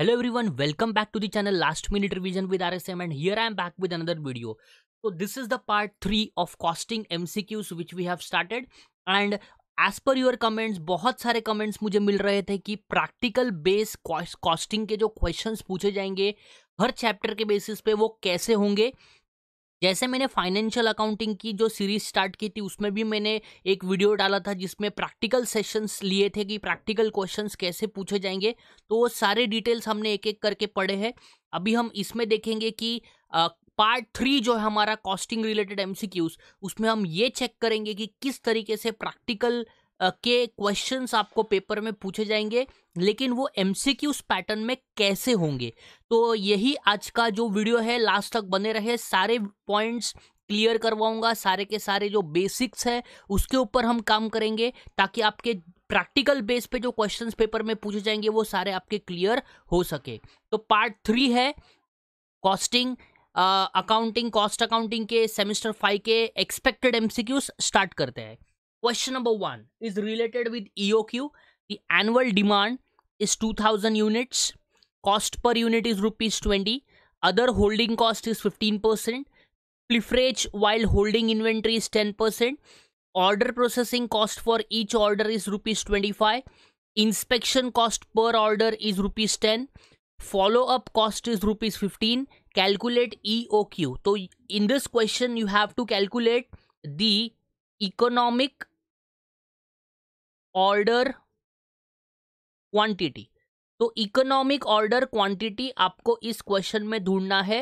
Hello everyone welcome back to the channel last minute revision with RSM and here I am back with another video so this is the part three of costing MCQs which we have started and as per your comments बहुत सारे comments मुझे मिल रहे थे कि practical base costing के जो question पूछे जाएंगे हर चैप्टर के बेसिस पे वो कैसे होंगे जैसे मैंने फाइनेंशियल अकाउंटिंग की जो सीरीज स्टार्ट की थी उसमें भी मैंने एक वीडियो डाला था जिसमें प्रैक्टिकल सेशंस लिए थे कि प्रैक्टिकल क्वेश्चंस कैसे पूछे जाएंगे तो वो सारे डिटेल्स हमने एक एक करके पढ़े हैं अभी हम इसमें देखेंगे कि आ, पार्ट थ्री जो है हमारा कॉस्टिंग रिलेटेड एमसीक्यूज उसमें हम ये चेक करेंगे कि किस तरीके से प्रैक्टिकल के क्वेश्चंस आपको पेपर में पूछे जाएंगे लेकिन वो एम उस पैटर्न में कैसे होंगे तो यही आज का जो वीडियो है लास्ट तक बने रहे सारे पॉइंट्स क्लियर करवाऊंगा सारे के सारे जो बेसिक्स है उसके ऊपर हम काम करेंगे ताकि आपके प्रैक्टिकल बेस पे जो क्वेश्चंस पेपर में पूछे जाएंगे वो सारे आपके क्लियर हो सके तो पार्ट थ्री है कॉस्टिंग अकाउंटिंग कॉस्ट अकाउंटिंग के सेमेस्टर फाइव के एक्सपेक्टेड एमसीक्यूज स्टार्ट करते हैं Question number one is related with EOQ. The annual demand is 2000 units. Cost per unit is rupees 20. Other holding cost is 15%. Proliferage while holding inventory is 10%. Order processing cost for each order is rupees 25. Inspection cost per order is rupees 10. Follow up cost is rupees 15. Calculate EOQ. So in this question you have to calculate the economic order quantity तो economic order quantity आपको इस question में ढूंढना है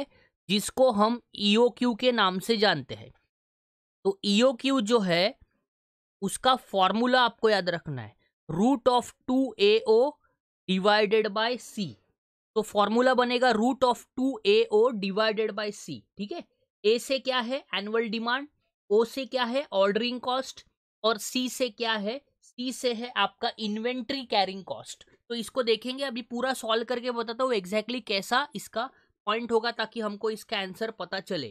जिसको हम EOQ e के नाम से जानते हैं तो ईओक्यू e जो है उसका फॉर्मूला आपको याद रखना है root of two A O divided by C तो फॉर्मूला बनेगा root of two A O divided by C ठीक है ए से क्या है एनुअल डिमांड ओ से क्या है ऑर्डरिंग कॉस्ट और सी से क्या है सी से है आपका इन्वेंट्री कैरिंग कॉस्ट तो इसको देखेंगे अभी पूरा सॉल्व करके बताता हूँ एग्जैक्टली कैसा इसका पॉइंट होगा ताकि हमको इसका आंसर पता चले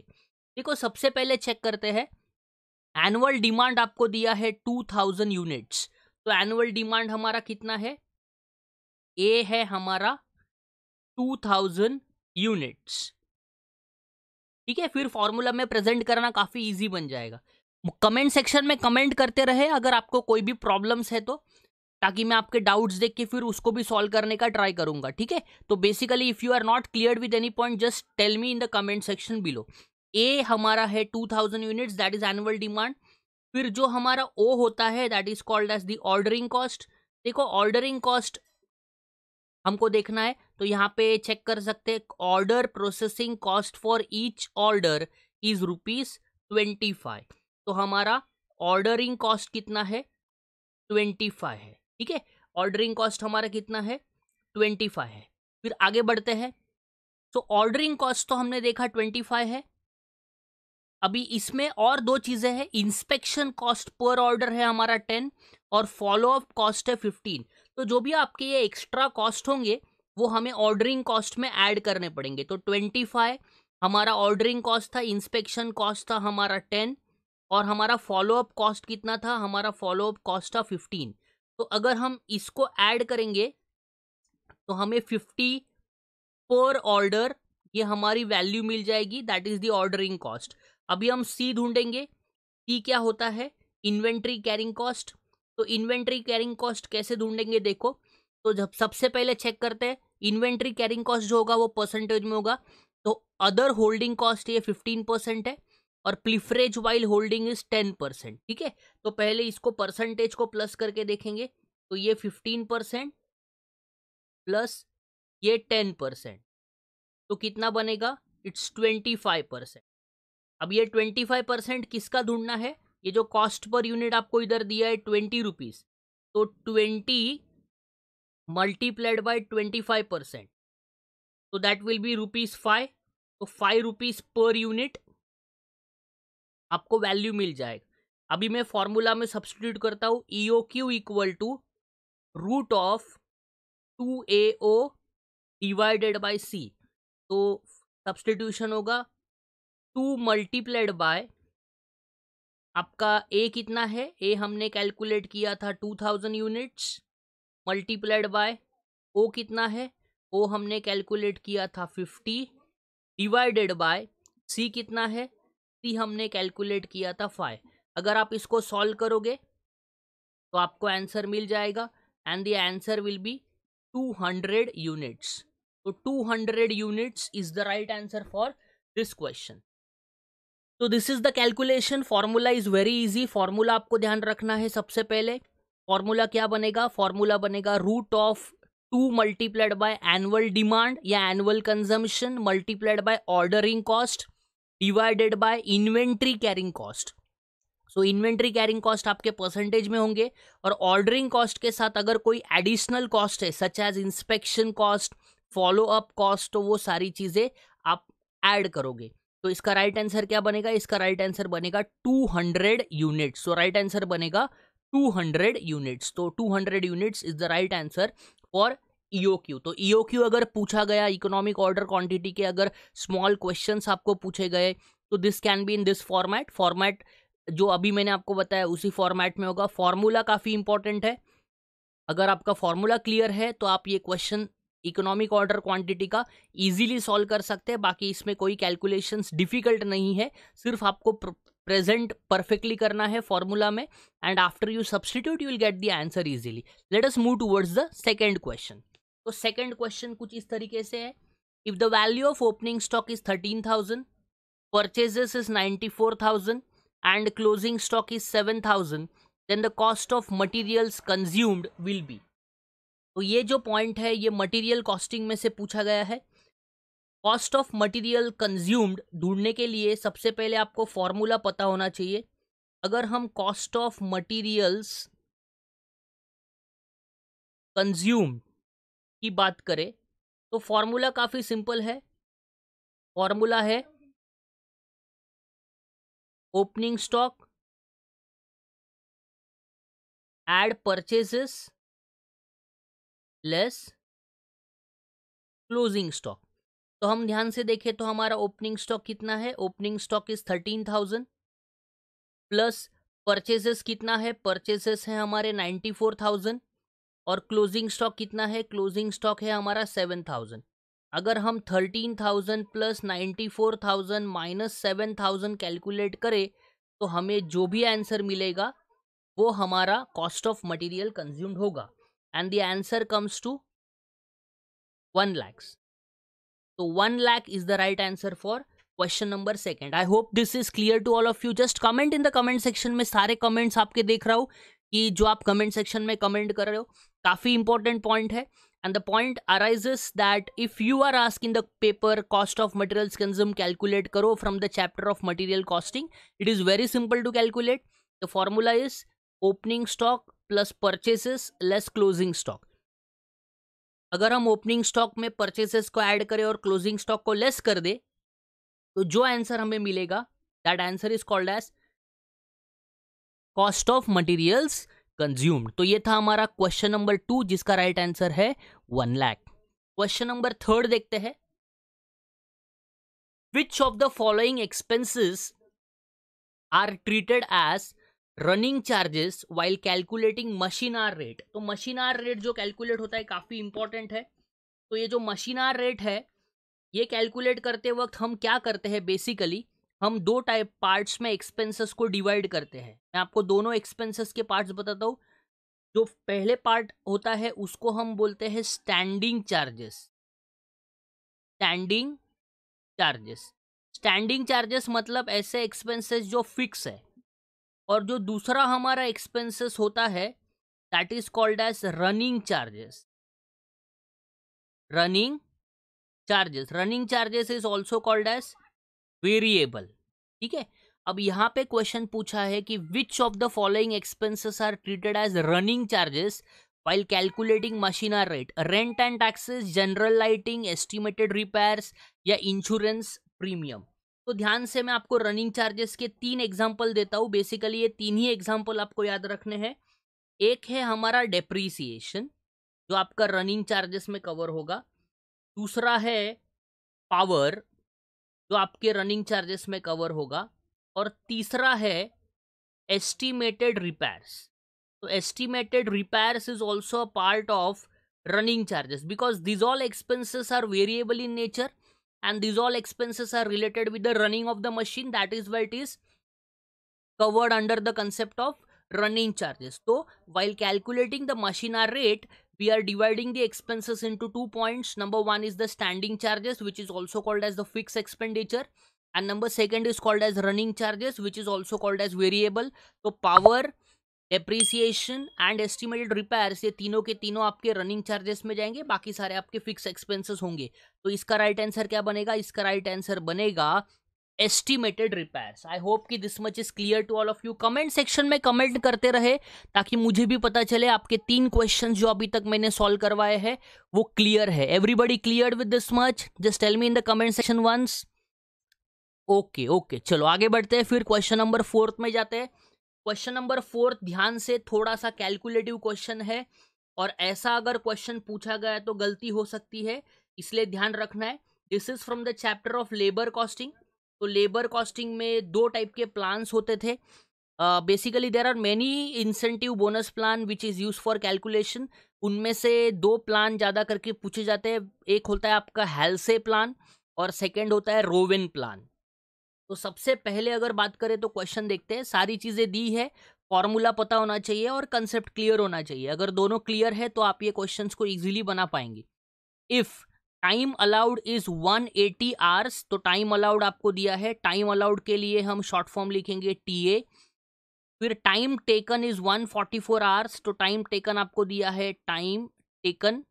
देखो सबसे पहले चेक करते हैं एनुअल डिमांड आपको दिया है टू थाउजेंड यूनिट्स तो एनुअल डिमांड हमारा कितना है ए है हमारा टू थाउजेंड यूनिट्स ठीक है फिर फॉर्मूला में प्रेजेंट करना काफ़ी इजी बन जाएगा कमेंट सेक्शन में कमेंट करते रहे अगर आपको कोई भी प्रॉब्लम्स है तो ताकि मैं आपके डाउट्स देख के फिर उसको भी सॉल्व करने का ट्राई करूंगा ठीक है तो basically if you are not clear with any point just tell me in the comment section below A हमारा है two thousand units that is annual demand फिर जो हमारा ओ होता है that is called as the ordering cost देखो ordering cost हमको देखना है तो यहाँ पे चेक कर सकते हैं order processing cost for each order is rupees twenty five तो हमारा ऑर्डरिंग कॉस्ट कितना है ट्वेंटी फाइव है ठीक है ऑर्डरिंग कॉस्ट हमारा कितना है ट्वेंटी फाइव है फिर आगे बढ़ते हैं तो ऑर्डरिंग कॉस्ट तो हमने देखा ट्वेंटी फाइव है अभी इसमें और दो चीज़ें हैं इंस्पेक्शन कॉस्ट पर ऑर्डर है हमारा टेन और फॉलो अप कॉस्ट है फिफ्टीन तो जो भी आपके ये एक्स्ट्रा कॉस्ट होंगे वो हमें ऑर्डरिंग कॉस्ट में ऐड करने पड़ेंगे तो ट्वेंटी फाइव हमारा ऑर्डरिंग कॉस्ट था इंस्पेक्शन कॉस्ट था हमारा टेन और हमारा अप कॉस्ट कितना था हमारा फॉलो अप कॉस्ट था फिफ्टीन तो अगर हम इसको ऐड करेंगे तो हमें फिफ्टी पर ऑर्डर ये हमारी वैल्यू मिल जाएगी that is the ordering cost अभी हम सी ढूंढेंगे सी क्या होता है इन्वेंट्री कैरिंग कॉस्ट तो इन्वेंट्री कैरिंग कॉस्ट कैसे ढूंढेंगे देखो तो जब सबसे पहले चेक करते हैं इन्वेंट्री कैरिंग कॉस्ट जो होगा वो परसेंटेज में होगा तो अदर होल्डिंग कॉस्ट ये फिफ्टीन परसेंट है और pilferage while holding is ten percent ठीक है तो पहले इसको परसेंटेज को प्लस करके देखेंगे तो ये फिफ्टीन परसेंट प्लस ये टेन परसेंट तो कितना बनेगा इट्स ट्वेंटी फाइव परसेंट अब ये ट्वेंटी फाइव परसेंट किसका ढूंढना है ये जो कॉस्ट पर यूनिट आपको इधर दिया है ट्वेंटी रुपीज़ तो twenty multiplied by twenty five percent तो that will be rupees five तो फाइव रुपीज़ पर यूनिट आपको वैल्यू मिल जाएगा अभी मैं फॉर्मूला में सब्सटीट्यूट करता हूँ E O Q equal to root of two A O divided by C तो सब्सटीट्यूशन होगा टू मल्टीप्लाइड बाय आपका ए कितना है ए हमने कैलकुलेट किया था two thousand units multiplied by O कितना है ओ हमने कैलकुलेट किया था फिफ्टी डिवाइडेड बाय सी कितना है सिक्सटी हमने कैलकुलेट किया था फाइव अगर आप इसको सॉल्व करोगे तो आपको आंसर मिल जाएगा and the answer will be two hundred units तो two hundred units is the right answer for this question तो this is the calculation formula is very easy formula आपको ध्यान रखना है सबसे पहले फॉर्मूला क्या बनेगा फॉर्मूला बनेगा root of two multiplied by annual demand या annual consumption multiplied by ordering cost divided by inventory carrying cost so inventory carrying cost आपके परसेंटेज में होंगे और ऑर्डरिंग कॉस्ट के साथ अगर कोई एडिशनल कॉस्ट है such as inspection cost follow up cost तो वो सारी चीज़ें आप ऐड करोगे तो इसका राइट right आंसर क्या बनेगा इसका राइट right आंसर बनेगा 200 यूनिट्स सो राइट आंसर बनेगा 200 यूनिट्स तो 200 units is the right answer for EOQ e तो ईओक्यू e अगर पूछा गया इकोनॉमिक ऑर्डर क्वांटिटी के अगर स्मॉल क्वेश्चन आपको पूछे गए तो this can be in this format format जो अभी मैंने आपको बताया उसी फॉर्मेट में होगा फॉर्मूला काफ़ी इंपॉर्टेंट है अगर आपका फॉर्मूला क्लियर है तो आप ये क्वेश्चन इकोनॉमिक ऑर्डर क्वांटिटी का इजीली सॉल्व कर सकते हैं बाकी इसमें कोई कैलकुलेशंस डिफिकल्ट नहीं है सिर्फ आपको प्रेजेंट परफेक्टली करना है फॉर्मूला में and after you substitute you will get the answer easily let us move towards the second question तो सेकंड क्वेश्चन कुछ इस तरीके से है if the value of opening stock is thirteen thousand purchases is ninety four thousand and closing stock is seven thousand then the cost of materials consumed will be तो ये जो point है ये मटीरियल कॉस्टिंग में से पूछा गया है कॉस्ट ऑफ मटीरियल कंज्यूम्ड ढूंढने के लिए सबसे पहले आपको फॉर्मूला पता होना चाहिए अगर हम कॉस्ट ऑफ मटीरियल्स कंज्यूम्ड की बात करें तो फॉर्मूला काफ़ी सिंपल है फॉर्मूला है opening stock add purchases less closing stock तो हम ध्यान से देखें तो हमारा ओपनिंग स्टॉक कितना है opening stock is thirteen thousand plus purchases कितना है परचेजेस है हमारे नाइन्टी फोर थाउजेंड और क्लोजिंग स्टॉक कितना है क्लोजिंग स्टॉक है हमारा सेवन थाउजेंड अगर हम thirteen thousand plus ninety four thousand minus seven thousand calculate करें तो हमें जो भी आंसर मिलेगा वो हमारा कॉस्ट ऑफ मटेरियल कंज्यूम्ड होगा and the answer comes to one lakhs तो one lakh is the right answer for question number second I hope this is clear to all of you just comment in the comment section में सारे comments आपके देख रहा हूँ कि जो आप कमेंट सेक्शन में कमेंट कर रहे हो काफ़ी इंपॉर्टेंट पॉइंट है and the point arises that if you are ask in the paper cost of materials consume calculate करो from the chapter of material costing it is very simple to calculate the formula is opening stock plus purchases less closing stock अगर हम opening stock में purchases को add करें और closing stock को less कर दे तो जो आंसर हमें मिलेगा that answer is called as cost of materials consumed तो ये था हमारा क्वेश्चन नंबर टू जिसका राइट right आंसर है one lakh question number third देखते हैं which of the following expenses are treated as running charges while calculating machine hour rate तो machine hour rate जो कैलकुलेट होता है काफ़ी इंपॉर्टेंट है तो ये जो मशीन आर रेट है ये कैलकुलेट करते वक्त हम क्या करते हैं बेसिकली हम दो टाइप पार्ट्स में एक्सपेंसेस को डिवाइड करते हैं मैं आपको दोनों एक्सपेंसेस के पार्ट्स बताता हूँ जो पहले पार्ट होता है उसको हम बोलते हैं standing charges standing charges standing charges मतलब ऐसे एक्सपेंसेस जो फिक्स है और जो दूसरा हमारा एक्सपेंसेस होता है that is called as running charges running charges running charges is also called as variable ठीक है अब यहाँ पे क्वेश्चन पूछा है कि which of the following expenses are treated as running charges while calculating machinery rate rent and taxes general lighting estimated repairs या insurance premium तो ध्यान से मैं आपको रनिंग चार्जेस के तीन एग्जाम्पल देता हूँ बेसिकली ये तीन ही एग्जाम्पल आपको याद रखने हैं एक है हमारा डेप्रीसिएशन जो आपका रनिंग चार्जेस में कवर होगा दूसरा है पावर जो आपके रनिंग चार्जेस में कवर होगा और तीसरा है एस्टिमेटेड रिपेयर्स तो estimated repairs is also a part of running charges because these all expenses are variable in nature and these all expenses are related with the running of the machine that is what is covered under the concept of running charges तो while calculating the machine hour rate we are dividing the expenses into two points number one is the standing charges which is also called as the fixed expenditure and number second is called as running charges which is also called as variable so power depreciation and estimated repairs ये तीनों के तीनों आपके running charges में जाएंगे बाकी सारे आपके fixed expenses होंगे तो इसका right answer क्या बनेगा इसका right answer बनेगा एस्टिमेटेड रिपेयर आई होप कि this much is clear to all of you comment section में कमेंट करते रहे ताकि मुझे भी पता चले आपके तीन क्वेश्चन जो अभी तक मैंने सॉल्व करवाए हैं वो क्लियर है everybody clear with this much just tell me in the comment section once okay okay चलो आगे बढ़ते हैं फिर क्वेश्चन नंबर फोर्थ में जाते हैं क्वेश्चन नंबर फोर्थ ध्यान से थोड़ा सा कैलकुलेटिव क्वेश्चन है और ऐसा अगर क्वेश्चन पूछा गया तो गलती हो सकती है इसलिए ध्यान रखना है this is from the chapter of labour costing तो लेबर कॉस्टिंग में दो टाइप के प्लान्स होते थे basically there are many incentive bonus plan which is use for calculation उनमें से दो प्लान ज़्यादा करके पूछे जाते हैं एक होता है आपका हेल्से प्लान और सेकेंड होता है रोवेन प्लान तो सबसे पहले अगर बात करें तो क्वेश्चन देखते हैं सारी चीज़ें दी है फॉर्मूला पता होना चाहिए और कंसेप्ट क्लियर होना चाहिए अगर दोनों क्लियर है तो आप ये क्वेश्चन को ईजिली बना पाएंगे if time allowed is 180 eighty hours तो टाइम अलाउड आपको दिया है टाइम अलाउड के लिए हम शॉर्ट फॉर्म लिखेंगे टी ए फिर time taken is 144 forty four hours तो टाइम टेकन आपको दिया है time taken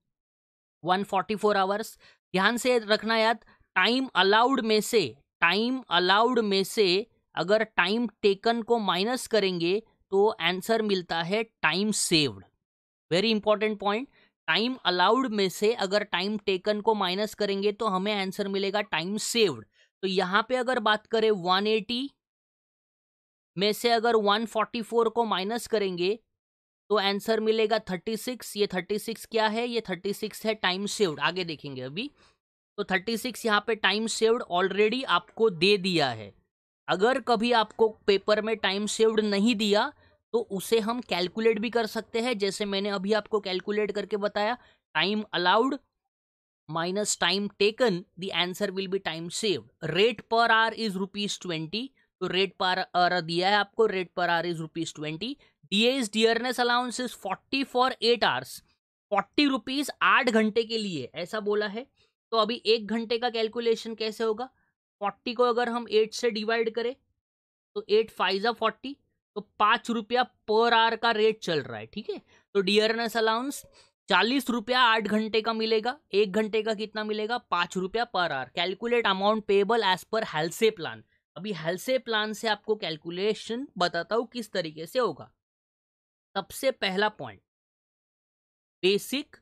144 forty four hours ध्यान से रखना याद टाइम अलाउड में से टाइम अलाउड में से अगर टाइम टेकन को माइनस करेंगे तो आंसर मिलता है time saved very important point time allowed में से अगर टाइम टेकन को माइनस करेंगे तो हमें आंसर मिलेगा टाइम सेव्ड तो यहाँ पे अगर बात करें 180 में से अगर 144 को माइनस करेंगे तो आंसर मिलेगा 36 ये 36 क्या है ये 36 है टाइम सेव्ड आगे देखेंगे अभी तो 36 यहाँ पे टाइम सेव्ड ऑलरेडी आपको दे दिया है अगर कभी आपको पेपर में टाइम सेव्ड नहीं दिया तो उसे हम कैलकुलेट भी कर सकते हैं जैसे मैंने अभी आपको कैलकुलेट करके बताया time allowed minus time taken the answer will be time saved rate per hour is rupees twenty तो रेट पर आर दिया है आपको rate per hour is rupees twenty D A dearness allowance is forty for eight hours forty rupees आठ घंटे के लिए ऐसा बोला है तो अभी एक घंटे का कैलकुलेशन कैसे होगा फोर्टी को अगर हम एट से डिवाइड करें तो एट फाइव ज़ा फोर्टी तो पाँच रुपया पर आवर का रेट चल रहा है ठीक है तो डियरनेस अलाउंस चालीस रुपया आठ घंटे का मिलेगा एक घंटे का कितना मिलेगा पाँच रुपया per hour calculate amount payable as per Halsey plan अभी हेल्से प्लान से आपको कैलकुलेशन बताता हूँ किस तरीके से होगा सबसे पहला पॉइंट बेसिक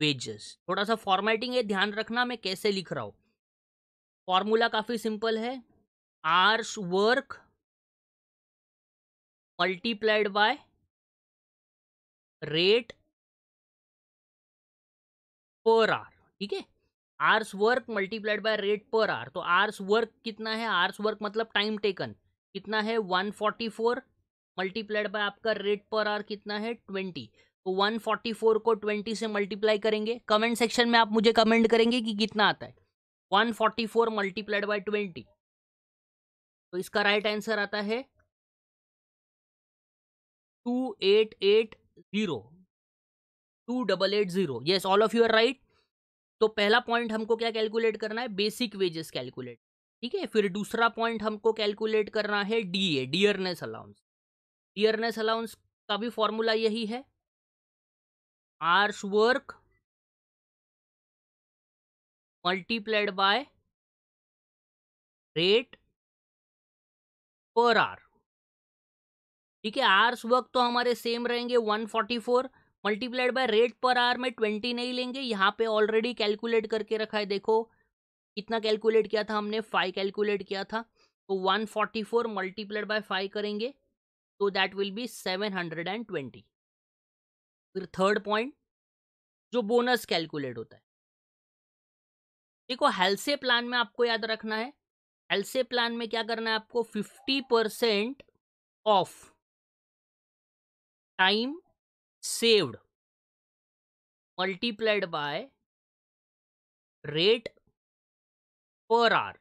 वेजेस थोड़ा सा फॉर्मेटिंग है ध्यान रखना मैं कैसे लिख रहा हूँ फॉर्मूला काफ़ी सिंपल है hours work multiplied by rate per hour ठीक है hours work multiplied by rate per hour तो आर्स वर्क कितना है आर्स वर्क मतलब टाइम टेकन कितना है 144 मल्टीप्लाइड बाय आपका रेट पर आर कितना है 20 तो 144 को 20 से मल्टीप्लाई करेंगे कमेंट सेक्शन में आप मुझे कमेंट करेंगे कि कितना आता है 144 forty four multiplied by twenty तो इसका राइट आंसर आता है two eight eight zero two double eight zero yes all of you are right तो पहला पॉइंट हमको क्या कैलकुलेट करना है बेसिक वेजेस कैलकुलेट ठीक है फिर दूसरा पॉइंट हमको कैलकुलेट करना है D A dearness allowance dearness allowance का भी फॉर्मूला यही है hours work multiplied by rate per hour ठीक है आर्स वर्क तो हमारे सेम रहेंगे 144 multiplied by rate per hour में 20 नहीं लेंगे यहाँ पे ऑलरेडी कैलकुलेट करके रखा है देखो कितना कैलकुलेट किया था हमने फाइव कैलकुलेट किया था तो 144 forty four multiplied by five करेंगे तो दैट विल बी 720 फिर थर्ड पॉइंट जो बोनस कैलकुलेट होता है देखो हेल्से प्लान में आपको याद रखना है हेल्से प्लान में क्या करना है आपको fifty percent of time saved multiplied by rate per hour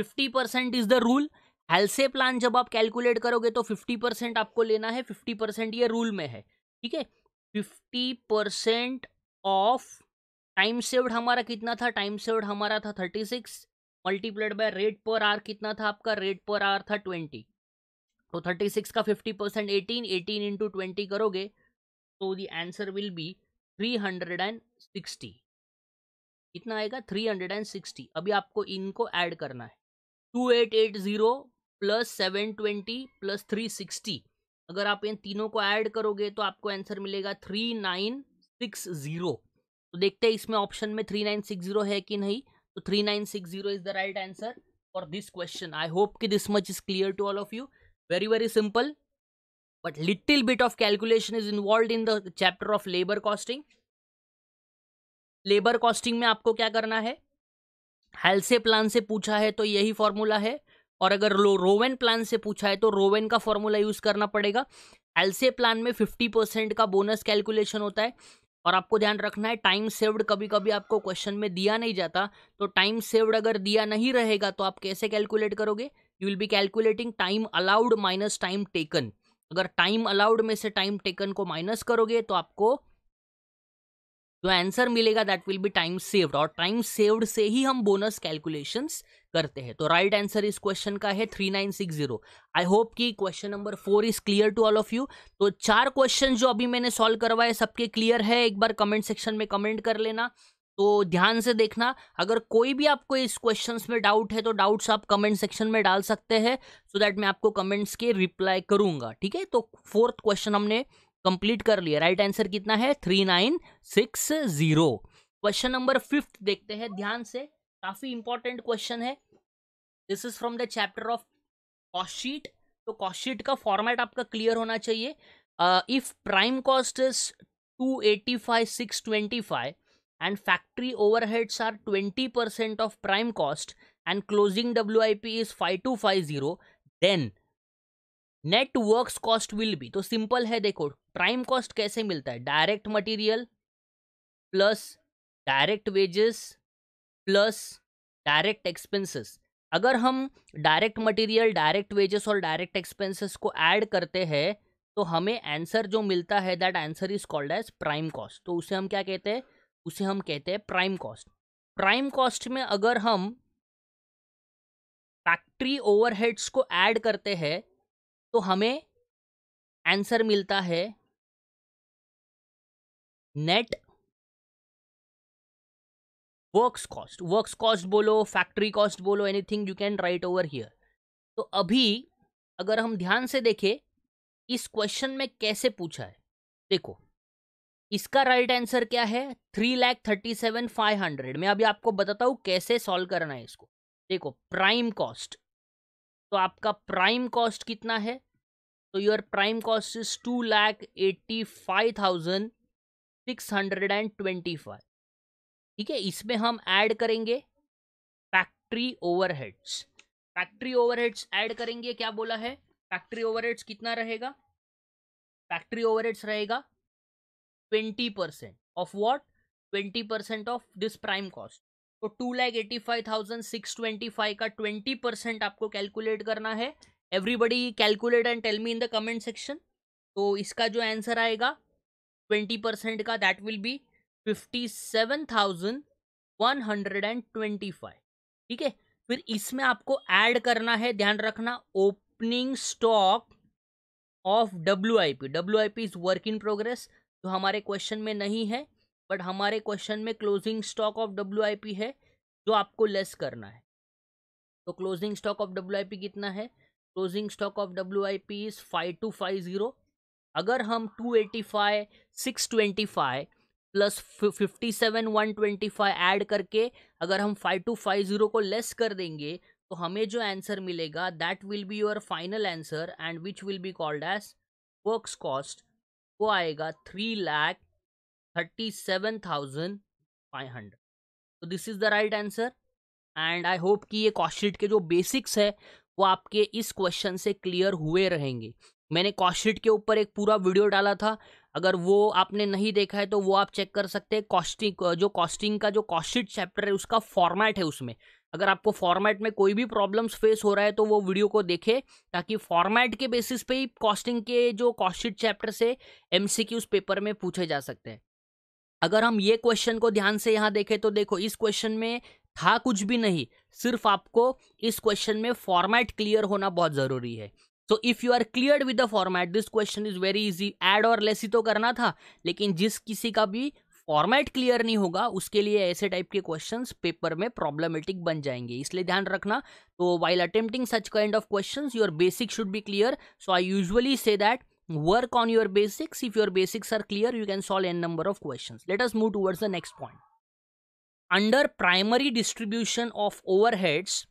50 percent is the rule Halsey plan जब आप कैलकुलेट करोगे तो 50 परसेंट आपको लेना है 50 परसेंट ये रूल में है ठीक है 50 परसेंट ऑफ टाइम सेव्ड हमारा कितना था टाइम सेव्ड हमारा था 36 multiplied by rate per hour कितना था आपका रेट पर आर था 20 तो थर्टी सिक्स का fifty percent eighteen eighteen into twenty करोगे तो the answer will be three hundred and sixty कितना आएगा थ्री हंड्रेड एंड सिक्सटी अभी आपको इनको ऐड करना है two eight eight zero plus seven twenty plus three sixty अगर आप इन तीनों को ऐड करोगे तो आपको आंसर मिलेगा थ्री नाइन सिक्स ज़ीरो तो देखते हैं इसमें ऑप्शन में थ्री नाइन सिक्स ज़ीरो है कि नहीं तो three nine six zero is the right answer for this question I hope कि this much is clear to all of you very very simple but little bit of calculation is involve in the chapter of labour costing labour costing में आपको क्या करना है हेल्से plan से पूछा है तो यही फॉर्मूला है और अगर रोवेन प्लान से पूछा है तो रोवेन का फॉर्मूला यूज करना पड़ेगा एलसे प्लान में फिफ्टी परसेंट का बोनस कैलकुलेशन होता है और आपको ध्यान रखना है टाइम सेव्ड कभी कभी आपको क्वेश्चन में दिया नहीं जाता तो टाइम सेव्ड अगर दिया नहीं रहेगा तो आप कैसे कैलकुलेट करोगे you will be calculating time allowed minus time taken अगर टाइम अलाउड में से टाइम टेकन को माइनस करोगे तो आपको जो आंसर मिलेगा that will be time saved और टाइम सेव्ड से ही हम बोनस कैलकुलेशंस करते हैं तो राइट आंसर इस क्वेश्चन का है three nine six zero I hope कि question number four is clear to all of you तो चार क्वेश्चन जो अभी मैंने सॉल्व करवाए सबके क्लियर है एक बार कमेंट सेक्शन में कमेंट कर लेना तो ध्यान से देखना अगर कोई भी आपको इस क्वेश्चन में डाउट है तो डाउट्स आप कमेंट सेक्शन में डाल सकते हैं सो दैट मैं आपको कमेंट्स के रिप्लाई करूंगा ठीक है तो फोर्थ क्वेश्चन हमने कंप्लीट कर लिया राइट आंसर कितना है three nine six zero question number fifth देखते हैं ध्यान से काफ़ी इंपॉर्टेंट क्वेश्चन है this is from the chapter of cost sheet तो कॉस्टशीट का फॉर्मेट आपका क्लियर होना चाहिए if prime cost is two eighty five six twenty five and factory overheads are 20% of prime cost and closing WIP is 5250 then net works cost will be तो simple है देखो prime cost कैसे मिलता है direct material plus direct wages plus direct expenses अगर हम direct material direct wages और direct expenses को ऐड करते हैं तो हमें आंसर जो मिलता है that answer is called as prime cost तो उसे हम क्या कहते हैं उसे हम कहते हैं प्राइम कॉस्ट प्राइम कॉस्ट में अगर हम फैक्ट्री ओवरहेड्स को ऐड करते हैं तो हमें आंसर मिलता है net works cost works cost बोलो फैक्ट्री कॉस्ट बोलो anything you can write over here तो अभी अगर हम ध्यान से देखें इस क्वेश्चन में कैसे पूछा है देखो इसका राइट आंसर क्या है three lakh thirty seven five hundred मैं अभी आपको बताता हूँ कैसे सॉल्व करना है इसको देखो प्राइम कॉस्ट तो आपका प्राइम कॉस्ट कितना है तो your prime cost is two lakh eighty five thousand six hundred and twenty five ठीक है इसमें हम ऐड करेंगे factory overheads factory overheads add करेंगे क्या बोला है फैक्ट्री ओवरहेड्स कितना रहेगा फैक्ट्री ओवरहेड्स रहेगा twenty percent of what twenty percent of this prime cost तो two lakh eighty five thousand six twenty five का ट्वेंटी परसेंट आपको कैलकुलेट करना है everybody calculate and tell me in the comment section तो इसका जो answer आएगा ट्वेंटी परसेंट का that will be fifty seven thousand one hundred and twenty five ठीक है फिर इसमें आपको ऐड करना है ध्यान रखना opening stock of W I P W I P is work in progress जो हमारे क्वेश्चन में नहीं है बट हमारे क्वेश्चन में क्लोजिंग स्टॉक ऑफ डब्ल्यू है जो आपको लेस करना है तो क्लोजिंग स्टॉक ऑफ डब्ल्यू कितना है closing stock of W I P is five two five zero अगर हम two eighty five six twenty five plus fifty seven one twenty five add करके अगर हम फाइव टू फाइव जीरो को less कर देंगे तो हमें जो आंसर मिलेगा that will be your final answer and which will be called as works cost वो आएगा three lakh thirty seven thousand five hundred तो this is the right answer and I hope कि ये कॉस्टशीट के जो बेसिक्स है वो आपके इस क्वेश्चन से क्लियर हुए रहेंगे मैंने कॉस्टशीट के ऊपर एक पूरा वीडियो डाला था अगर वो आपने नहीं देखा है तो वो आप चेक कर सकते हैं कॉस्टिंग जो कॉस्टिंग का जो कॉस्टशीट चैप्टर है उसका फॉर्मेट है उसमें अगर आपको फॉर्मेट में कोई भी प्रॉब्लम्स फेस हो रहा है तो वो वीडियो को देखें ताकि फॉर्मेट के बेसिस पे ही कॉस्टिंग के जो कॉस्टिड चैप्टर से एम उस पेपर में पूछे जा सकते हैं अगर हम ये क्वेश्चन को ध्यान से यहाँ देखें तो देखो इस क्वेश्चन में था कुछ भी नहीं सिर्फ आपको इस क्वेश्चन में फॉर्मेट क्लियर होना बहुत ज़रूरी है so if you are clear with the format this question is very easy add और लेस ही तो करना था लेकिन जिस किसी का भी फॉर्मेट क्लियर नहीं होगा उसके लिए ऐसे टाइप के क्वेश्चन पेपर में प्रॉब्लमेटिक बन जाएंगे इसलिए ध्यान रखना तो while attempting such kind of question your basic should be clear so I usually say that work on your basics if your basics are clear you can solve an number of question let's move towards the next point under primary distribution of overheads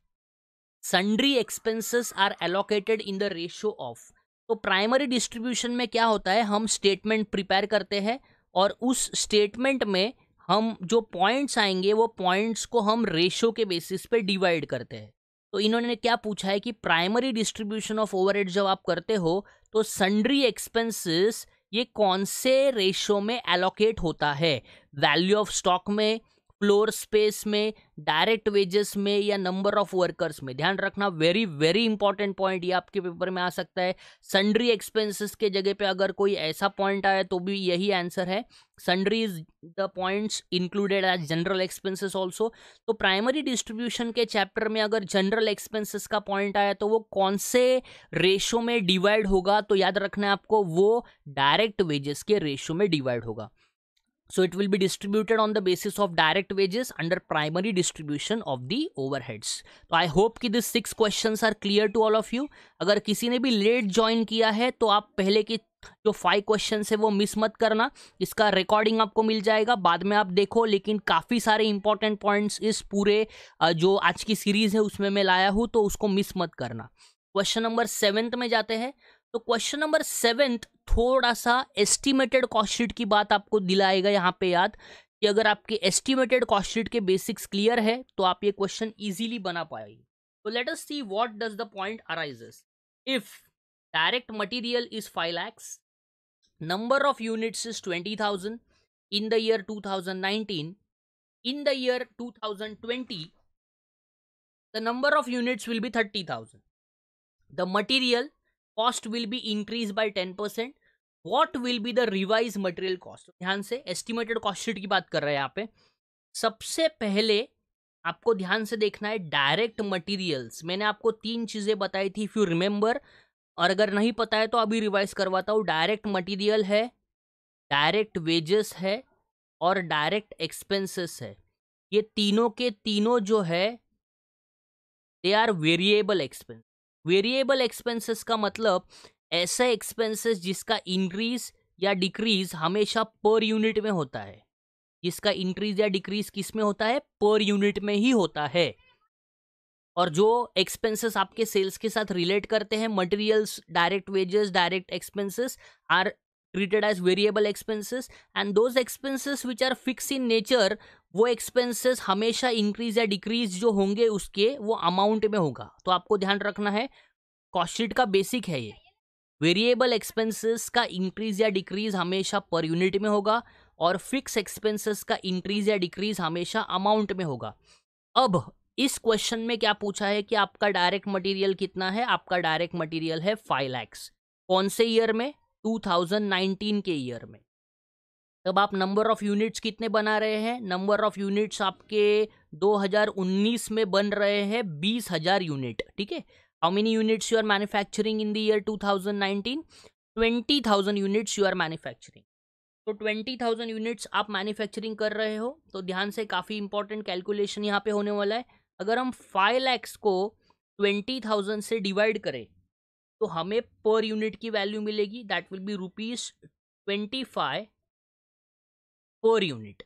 sundry expenses are allocated in the ratio of तो primary distribution में क्या होता है हम statement prepare करते हैं और उस स्टेटमेंट में हम जो पॉइंट्स आएंगे वो पॉइंट्स को हम रेशो के बेसिस पे डिवाइड करते हैं तो इन्होंने क्या पूछा है कि प्राइमरी डिस्ट्रीब्यूशन ऑफ ओवर जब आप करते हो तो सन्ड्री एक्सपेंसेस ये कौन से रेशो में एलोकेट होता है वैल्यू ऑफ स्टॉक में फ्लोर स्पेस में डायरेक्ट वेजेस में या नंबर ऑफ वर्कर्स में ध्यान रखना वेरी वेरी इंपॉर्टेंट पॉइंट ये आपके पेपर में आ सकता है सन्ड्री एक्सपेंसेस के जगह पे अगर कोई ऐसा पॉइंट आया तो भी यही आंसर है sundry is the points included as general expenses also तो प्राइमरी डिस्ट्रीब्यूशन के चैप्टर में अगर जनरल एक्सपेंसेस का पॉइंट आया तो वो कौन से रेशो में डिवाइड होगा तो याद रखना है आपको वो डायरेक्ट वेजेस के रेशो में डिवाइड होगा so it will be distributed on the basis of direct wages under primary distribution of the overheads तो I hope ki this six question are clear to all of you अगर किसी ने भी late join किया है तो आप पहले के जो फाइव क्वेश्चन है वो मिस मत करना इसका रिकॉर्डिंग आपको मिल जाएगा बाद में आप देखो लेकिन काफ़ी सारे इंपॉर्टेंट पॉइंट्स इस पूरे जो आज की सीरीज़ है उसमें मैं लाया हूँ तो उसको मिस मत करना क्वेश्चन नंबर सेवेंथ में जाते हैं तो क्वेश्चन नंबर सेवेंथ थोड़ा सा एस्टिमेटेड कॉस्ट शीट की बात आपको दिलाएगा यहाँ पे याद कि अगर आपके एस्टिमेटेड कॉस्ट शीट के बेसिक्स क्लियर है तो आप ये क्वेश्चन इजीली बना पाएगी तो let us see what does the point arises if direct material is five lakhs number number of units is thousand in the year 2019 in the year 2020 the number of units will be 30000 the material cost will be increase by ten percent what will be the revise material cost ध्यान से estimated cost sheet की बात कर रहे हैं यहाँ पे सबसे पहले आपको ध्यान से देखना है डायरेक्ट मटेरियल्स मैंने आपको तीन चीज़ें बताई थी इफ़ यू रिमेंबर और अगर नहीं पता है तो अभी रिवाइज करवाता हूँ डायरेक्ट मटेरियल है डायरेक्ट वेजेस है और डायरेक्ट एक्सपेंसेस है ये तीनों के तीनों जो है they are variable expense variable expenses का मतलब ऐसा एक्सपेंसेस जिसका इंक्रीज या डिक्रीज हमेशा पर यूनिट में होता है जिसका इंक्रीज या डिक्रीज किस में होता है पर यूनिट में ही होता है और जो एक्सपेंसेस आपके सेल्स के साथ रिलेट करते हैं materials direct wages direct expenses are treated as variable expenses and those expenses which are fix in nature वो एक्सपेंसेस हमेशा इंक्रीज या डिक्रीज जो होंगे उसके वो अमाउंट में होगा तो आपको ध्यान रखना है कॉस्टशीट का बेसिक है ये वेरिएबल एक्सपेंसेस का इंक्रीज या डिक्रीज हमेशा पर यूनिट में होगा और फिक्स एक्सपेंसेस का इंक्रीज या डिक्रीज हमेशा अमाउंट में होगा अब इस क्वेश्चन में क्या पूछा है कि आपका डायरेक्ट मटेरियल कितना है आपका डायरेक्ट मटेरियल है फाइव लैक्स कौन से ईयर में 2019 के ईयर में अब आप नंबर ऑफ़ यूनिट्स कितने बना रहे हैं नंबर ऑफ़ यूनिट्स आपके 2019 में बन रहे हैं बीस हज़ार यूनिट ठीक है how many units you are manufacturing in the year 2019 20,000 units you are manufacturing तो ट्वेंटी थाउजेंड यूनिट्स आप मैन्युफैक्चरिंग कर रहे हो तो ध्यान से काफ़ी इंपॉर्टेंट कैलकुलेशन यहाँ पे होने वाला है अगर हम फाइव लैक्स को ट्वेंटी थाउजेंड से डिवाइड करें तो हमें पर यूनिट की वैल्यू मिलेगी that will be rupees twenty five per unit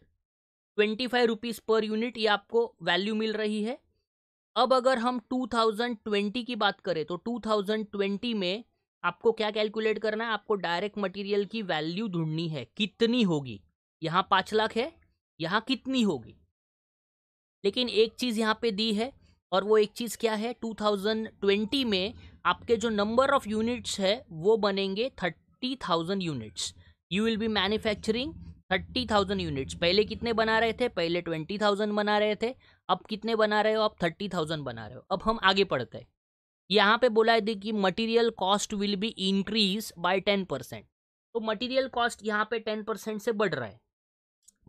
twenty five rupees per unit ये आपको वैल्यू मिल रही है अब अगर हम 2020 की बात करें तो 2020 में आपको क्या कैलकुलेट करना है आपको डायरेक्ट मटेरियल की वैल्यू ढूंढनी है कितनी होगी यहाँ पाँच लाख है यहाँ कितनी होगी लेकिन एक चीज़ यहाँ पे दी है और वो एक चीज़ क्या है 2020 में आपके जो नंबर ऑफ यूनिट्स है वो बनेंगे thirty thousand units you will be manufacturing thirty thousand units पहले कितने बना रहे थे पहले ट्वेंटी थाउजेंड बना रहे थे अब कितने बना रहे हो आप थर्टी थाउजेंड बना रहे हो अब हम आगे पढ़ते हैं यहाँ पे बोला है कि material cost will be increase by ten percent तो मटेरियल कॉस्ट यहाँ पे टेन परसेंट से बढ़ रहा है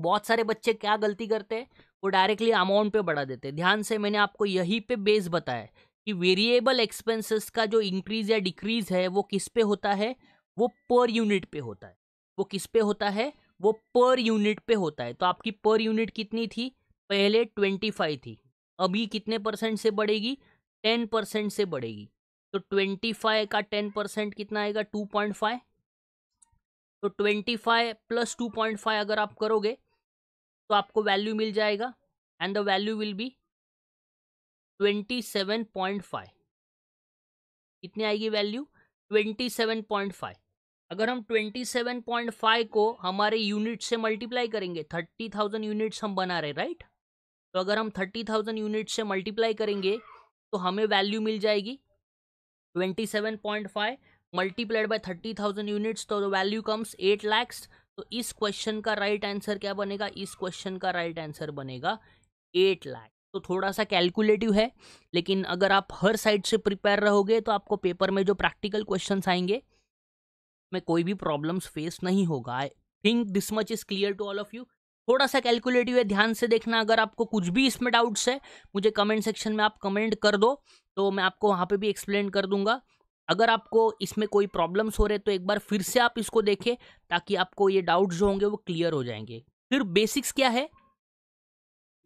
बहुत सारे बच्चे क्या गलती करते हैं वो डायरेक्टली अमाउंट पे बढ़ा देते हैं ध्यान से मैंने आपको यही पे बेस बताया कि वेरिएबल एक्सपेंसेस का जो इंक्रीज या डिक्रीज है वो किस पे होता है वो पर यूनिट पे होता है वो किस पे होता है वो पर यूनिट पे होता है तो आपकी पर यूनिट कितनी थी पहले ट्वेंटी फाइव थी अभी कितने परसेंट से बढ़ेगी टेन परसेंट से बढ़ेगी तो ट्वेंटी फाइव का टेन परसेंट कितना आएगा टू पॉइंट फाइव तो twenty five plus two point five अगर आप करोगे तो आपको वैल्यू मिल जाएगा and the value will be twenty seven point five कितनी आएगी value twenty seven point five अगर हम 27.5 को हमारे यूनिट से मल्टीप्लाई करेंगे 30,000 यूनिट्स हम बना रहे राइट तो अगर हम 30,000 यूनिट से मल्टीप्लाई करेंगे तो हमें वैल्यू मिल जाएगी 27.5 मल्टीप्लाइड बाय 30,000 यूनिट्स तो वैल्यू कम्स 8 लैक्स तो इस क्वेश्चन का राइट right आंसर क्या बनेगा इस क्वेश्चन का राइट right आंसर बनेगा 8 लैक्स तो थोड़ा सा कैलकुलेटिव है लेकिन अगर आप हर साइड से प्रिपेयर रहोगे तो आपको पेपर में जो प्रैक्टिकल क्वेश्चंस आएंगे में कोई भी प्रॉब्लम्स फेस नहीं होगा I think this much is clear to all of you थोड़ा सा कैलकुलेटिव है ध्यान से देखना अगर आपको कुछ भी इसमें डाउट्स है मुझे कमेंट सेक्शन में आप कमेंट कर दो तो मैं आपको वहाँ पे भी एक्सप्लेन कर दूंगा अगर आपको इसमें कोई प्रॉब्लम्स हो रहे तो एक बार फिर से आप इसको देखें ताकि आपको ये डाउट्स जो होंगे वो क्लियर हो जाएंगे फिर बेसिक्स क्या है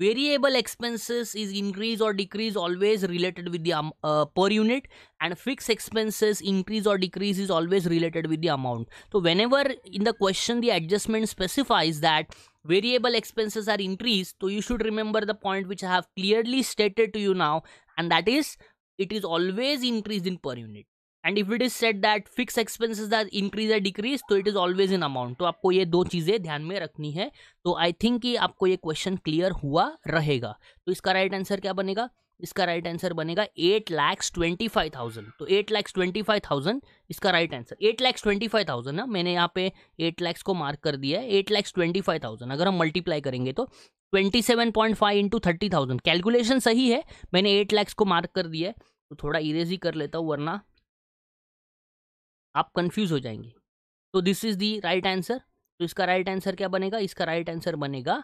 variable expenses is increase or decrease always related with the um, uh, per unit and fixed expenses increase or decrease is always related with the amount so whenever in the question the adjustment specifies that variable expenses are increased so you should remember the point which i have clearly stated to you now and that is it is always increased in per unit and if it is set that fix expenses that increase या decrease तो it is always in amount तो आपको ये दो चीजें ध्यान में रखनी है तो आई थिंक कि आपको ये क्वेश्चन क्लियर हुआ रहेगा तो इसका राइट right आंसर क्या बनेगा इसका राइट right आंसर बनेगा eight lakhs twenty five thousand तो eight lakhs twenty five thousand इसका right answer eight lakhs twenty five thousand ना मैंने यहाँ पे एट लैक्स को मार्क कर दिया है eight lakhs twenty five thousand अगर हम मल्टीप्लाई करेंगे तो twenty seven point five into thirty thousand calculation सही है मैंने एट लैक्स को मार्क कर दिया है तो थोड़ा इरेज ही कर लेता हूँ वरना आप कंफ्यूज हो जाएंगे तो this is the right answer तो इसका राइट right आंसर क्या बनेगा इसका राइट right आंसर बनेगा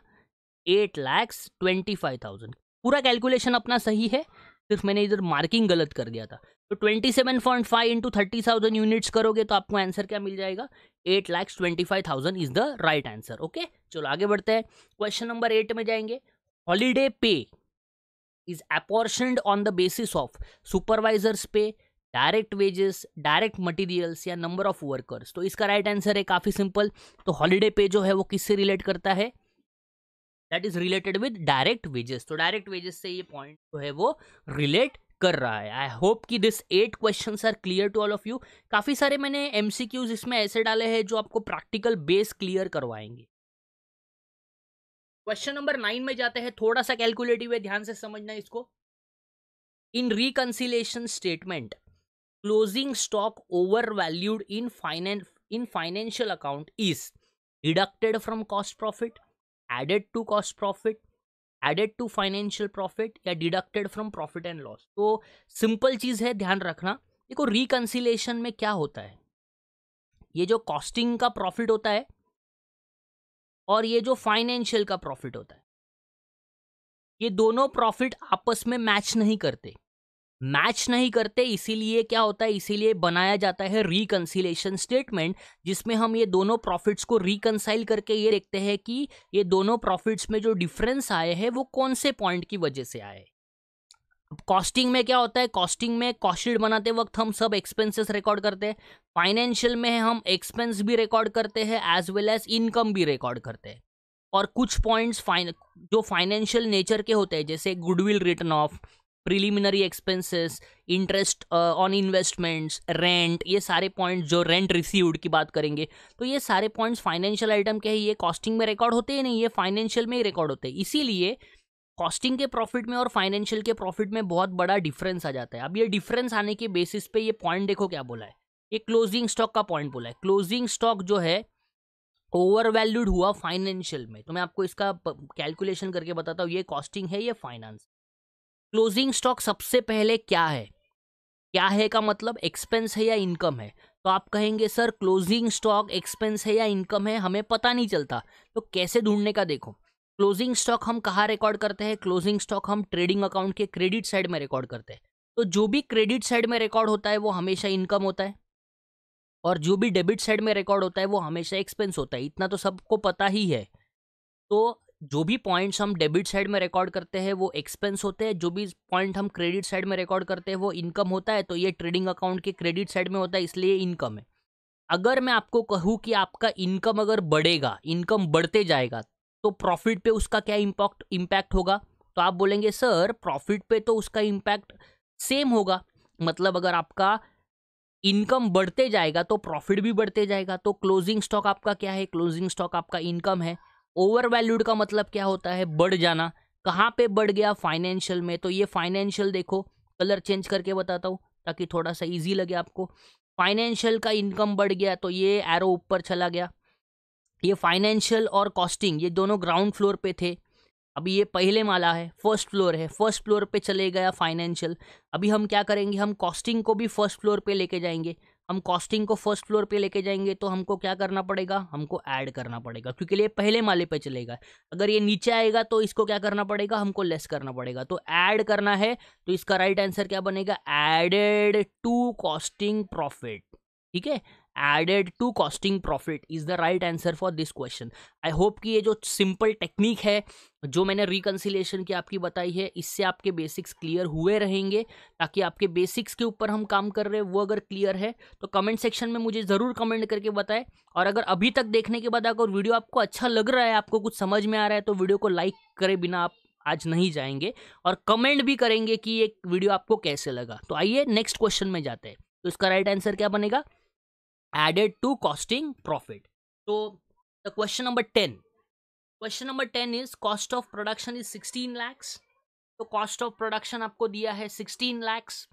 eight lakhs twenty five thousand पूरा कैलकुलेशन अपना सही है सिर्फ मैंने इधर मार्किंग गलत कर दिया था तो twenty seven point five into thirty thousand units करोगे तो आपको आंसर क्या मिल जाएगा eight lakhs twenty five thousand is the right answer okay चलो आगे बढ़ते हैं क्वेश्चन नंबर एट में जाएंगे holiday pay is apportioned on the basis of supervisors pay direct wages direct materials या नंबर ऑफ वर्कर्स तो इसका राइट right आंसर है काफ़ी सिंपल तो हॉलीडे पे जो है वो किससे रिलेट करता है that is related with direct wages तो डायरेक्ट वेजेस से ये पॉइंट जो है वो रिलेट कर रहा है आई होप कि this eight question are clear to all of you काफ़ी सारे मैंने एम इसमें ऐसे डाले हैं जो आपको प्रैक्टिकल बेस क्लियर करवाएंगे क्वेश्चन नंबर नाइन में जाते हैं थोड़ा सा कैलकुलेटिव है ध्यान से समझना इसको in reconciliation statement closing stock over valued in finance in financial account is deducted from cost profit added to cost profit added to financial profit या deducted from profit and loss तो simple चीज़ है ध्यान रखना देखो reconciliation में क्या होता है ये जो कॉस्टिंग का प्रॉफिट होता है और ये जो फाइनेंशियल का प्रॉफिट होता है ये दोनों प्रॉफिट आपस में मैच नहीं करते मैच नहीं करते इसीलिए क्या होता है इसीलिए बनाया जाता है रिकन्सिलेशन स्टेटमेंट जिसमें हम ये दोनों प्रॉफिट्स को रिकनसाइल करके ये देखते हैं कि ये दोनों प्रॉफिट्स में जो डिफरेंस आए हैं वो कौन से पॉइंट की वजह से आए कॉस्टिंग में क्या होता है कॉस्टिंग में कॉस्टशीट बनाते वक्त हम सब एक्सपेंसेस रिकॉर्ड करते हैं फाइनेंशियल में हम एक्सपेंस भी रिकॉर्ड करते हैं एज वेल एज इनकम भी रिकॉर्ड करते हैं और कुछ पॉइंट्स फाइन जो फाइनेंशियल नेचर के होते हैं जैसे goodwill return of preliminary expenses interest on investments rent ये सारे पॉइंट जो रेंट रिसीव्ड की बात करेंगे तो ये सारे पॉइंट्स फाइनेंशियल आइटम के हैं ये कॉस्टिंग में रिकॉर्ड होते हैं नहीं ये फाइनेंशियल में ही रिकॉर्ड होते हैं इसीलिए कॉस्टिंग के प्रॉफिट में और फाइनेंशियल के प्रॉफिट में बहुत बड़ा डिफरेंस आ जाता है अब ये डिफरेंस आने के बेसिस पे ये पॉइंट देखो क्या बोला है ये क्लोजिंग स्टॉक का पॉइंट बोला है क्लोजिंग स्टॉक जो है ओवर वैल्यूड हुआ फाइनेंशियल में तो मैं आपको इसका कैलकुलेशन करके बताता हूँ ये कॉस्टिंग है ये फाइनेंस क्लोजिंग स्टॉक सबसे पहले क्या है क्या है का मतलब एक्सपेंस है या इनकम है तो आप कहेंगे सर क्लोजिंग स्टॉक एक्सपेंस है या इनकम है हमें पता नहीं चलता तो कैसे ढूंढने का देखो क्लोजिंग स्टॉक हम कहाँ रिकॉर्ड करते हैं क्लोजिंग स्टॉक हम ट्रेडिंग अकाउंट के क्रेडिट साइड में रिकॉर्ड करते हैं तो जो भी क्रेडिट साइड में रिकॉर्ड होता है वो हमेशा इनकम होता है और जो भी डेबिट साइड में रिकॉर्ड होता है वो हमेशा एक्सपेंस होता है इतना तो सबको पता ही है तो जो भी पॉइंट्स हम डेबिट साइड में रिकॉर्ड करते हैं वो एक्सपेंस होते हैं जो भी पॉइंट हम क्रेडिट साइड में रिकॉर्ड करते हैं वो इनकम होता है तो ये ट्रेडिंग अकाउंट के क्रेडिट साइड में होता है इसलिए इनकम है अगर मैं आपको कहूँ कि आपका इनकम अगर बढ़ेगा इनकम बढ़ते जाएगा तो प्रॉफिट पे उसका क्या इम्पैक्ट इम्पैक्ट होगा तो आप बोलेंगे सर प्रॉफिट पे तो उसका इम्पैक्ट सेम होगा मतलब अगर आपका इनकम बढ़ते जाएगा तो प्रॉफिट भी बढ़ते जाएगा तो क्लोजिंग स्टॉक आपका क्या है क्लोजिंग स्टॉक आपका इनकम है ओवर वैल्यूड का मतलब क्या होता है बढ़ जाना कहाँ पे बढ़ गया फाइनेंशियल में तो ये फाइनेंशियल देखो कलर चेंज करके बताता हूँ ताकि थोड़ा सा इजी लगे आपको फाइनेंशियल का इनकम बढ़ गया तो ये एरो ऊपर चला गया ये फाइनेंशियल और कॉस्टिंग ये दोनों ग्राउंड फ्लोर पे थे अभी ये पहले माला है फर्स्ट फ्लोर है फर्स्ट फ्लोर पे चले गया फाइनेंशियल अभी हम क्या करेंगे हम कॉस्टिंग को भी फर्स्ट फ्लोर पे लेके जाएंगे हम कॉस्टिंग को फर्स्ट फ्लोर पे लेके जाएंगे तो हमको क्या करना पड़ेगा हमको ऐड करना पड़ेगा क्योंकि ये पहले माले पे चलेगा अगर ये नीचे आएगा तो इसको क्या करना पड़ेगा हमको लेस करना पड़ेगा तो ऐड करना है तो इसका राइट आंसर क्या बनेगा एडेड टू कॉस्टिंग प्रॉफिट ठीक है added to costing profit is the right answer for this question I hope कि ये जो सिंपल टेक्निक है जो मैंने रिकन्सिलेशन की आपकी बताई है इससे आपके बेसिक्स क्लियर हुए रहेंगे ताकि आपके बेसिक्स के ऊपर हम काम कर रहे हैं वो अगर क्लियर है तो कमेंट सेक्शन में मुझे ज़रूर कमेंट करके बताएं और अगर अभी तक देखने के बाद अगर वीडियो आपको अच्छा लग रहा है आपको कुछ समझ में आ रहा है तो वीडियो को लाइक करें बिना आप आज नहीं जाएंगे और कमेंट भी करेंगे कि ये वीडियो आपको कैसे लगा तो आइए नेक्स्ट क्वेश्चन में जाते हैं तो इसका राइट आंसर क्या बनेगा added to costing profit. So the question number 10. Question number 10 is cost of production is 16 lakhs. So cost of production आपको दिया है 16 lakhs.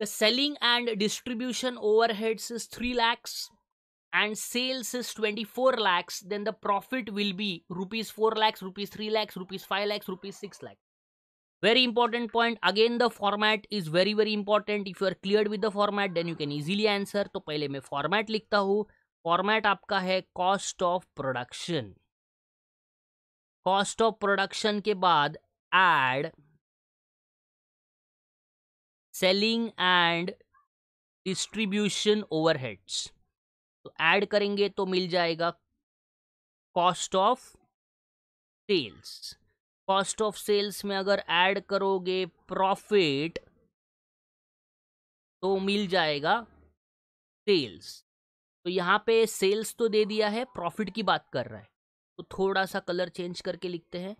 The selling and distribution overheads is 3 lakhs and sales is 24 lakhs then the profit will be rupees 4 lakhs rupees 3 lakhs rupees 5 lakhs rupees 6 lakhs very important point again the format is very very important if you are cleared with the format then you can easily answer to pehle main format likhta hu format aapka hai cost of production cost of production ke baad add selling and distribution overheads तो add karenge to mil jayega cost of sales cost of sales में अगर add करोगे profit तो मिल जाएगा sales तो यहाँ पे sales तो दे दिया है प्रॉफिट की बात कर रहा है तो थोड़ा सा कलर चेंज करके लिखते हैं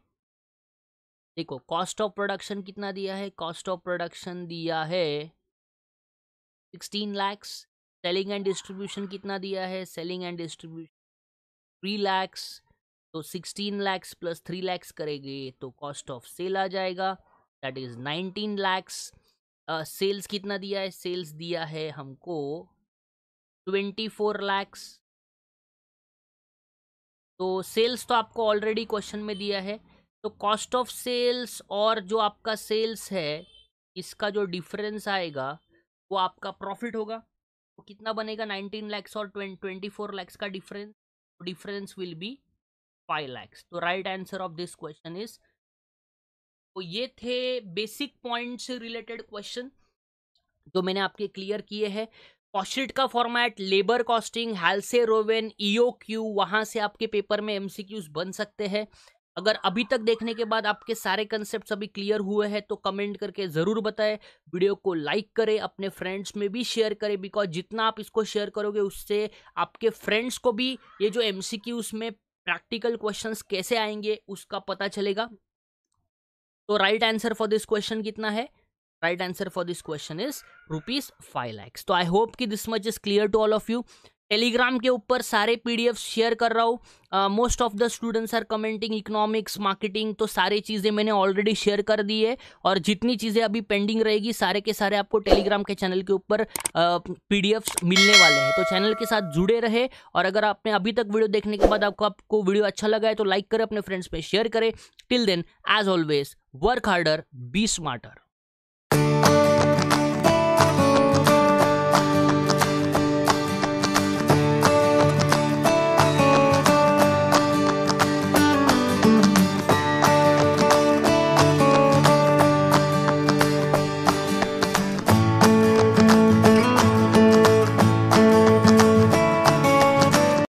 देखो कॉस्ट ऑफ प्रोडक्शन कितना दिया है कॉस्ट ऑफ प्रोडक्शन दिया है sixteen lakhs selling and distribution कितना दिया है selling and distribution three lakhs तो sixteen lakhs plus three lakhs करेंगे तो कॉस्ट ऑफ सेल आ जाएगा that is nineteen lakhs sales कितना दिया है सेल्स दिया है हमको ट्वेंटी फोर लैक्स तो सेल्स तो आपको ऑलरेडी क्वेश्चन में दिया है तो कॉस्ट ऑफ सेल्स और जो आपका सेल्स है इसका जो डिफरेंस आएगा वो आपका प्रॉफिट होगा तो कितना बनेगा नाइनटीन लैक्स और ट्वेंटी फोर लैक्स का difference difference will be five lakhs तो right answer of this question is तो ये थे बेसिक पॉइंट से रिलेटेड क्वेश्चन जो मैंने आपके क्लियर किए हैं कॉस्टशीट का format labour costing Halsey Rowan E O Q वहाँ से आपके पेपर में एम बन सकते हैं अगर अभी तक देखने के बाद आपके सारे कंसेप्ट अभी क्लियर हुए हैं तो कमेंट करके ज़रूर बताएं वीडियो को लाइक करें अपने फ्रेंड्स में भी शेयर करें बिकॉज जितना आप इसको शेयर करोगे उससे आपके फ्रेंड्स को भी ये जो एम में प्रैक्टिकल क्वेश्चंस कैसे आएंगे उसका पता चलेगा तो right answer for this question कितना है right answer for this question is rupees five lakhs तो आई होप कि this much is clear to all of you Telegram के ऊपर सारे पीडीएफ शेयर कर रहा हूँ most of the students are commenting economics marketing तो सारी चीज़ें मैंने ऑलरेडी शेयर कर दी है और जितनी चीज़ें अभी पेंडिंग रहेगी सारे के सारे आपको टेलीग्राम के चैनल के ऊपर uh, मिलने वाले हैं तो चैनल के साथ जुड़े रहे और अगर आपने अभी तक वीडियो देखने के बाद आपको आपको वीडियो अच्छा लगा है तो लाइक करें अपने फ्रेंड्स पर शेयर करें till then as always work harder be smarter